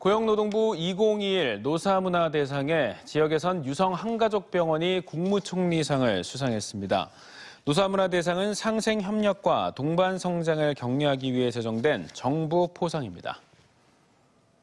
고용노동부 2021 노사문화대상에 지역에선 유성 한가족병원이 국무총리상을 수상했습니다. 노사문화대상은 상생협력과 동반성장을 격려하기 위해 제정된 정부 포상입니다.